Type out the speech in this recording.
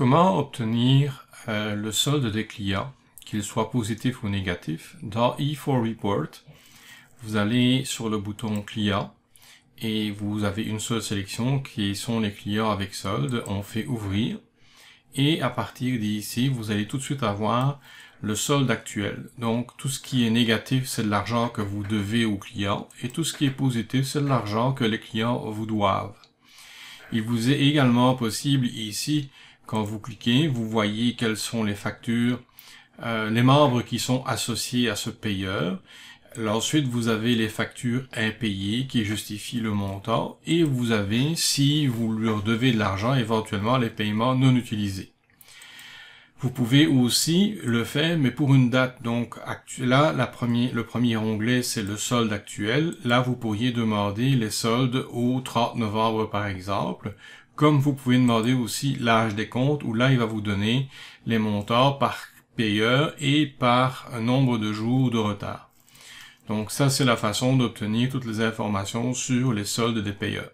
Comment obtenir euh, le solde des clients, qu'il soit positif ou négatif Dans E4 Report, vous allez sur le bouton client et vous avez une seule sélection qui sont les clients avec solde. On fait ouvrir et à partir d'ici, vous allez tout de suite avoir le solde actuel. Donc tout ce qui est négatif, c'est de l'argent que vous devez aux clients et tout ce qui est positif, c'est de l'argent que les clients vous doivent. Il vous est également possible ici quand vous cliquez, vous voyez quelles sont les factures, euh, les membres qui sont associés à ce payeur. ensuite, vous avez les factures impayées qui justifient le montant et vous avez, si vous leur devez de l'argent, éventuellement les paiements non utilisés. Vous pouvez aussi le faire, mais pour une date. Donc là, la premier, le premier onglet, c'est le solde actuel. Là, vous pourriez demander les soldes au 30 novembre, par exemple. Comme vous pouvez demander aussi l'âge des comptes, où là, il va vous donner les montants par payeur et par nombre de jours de retard. Donc ça, c'est la façon d'obtenir toutes les informations sur les soldes des payeurs.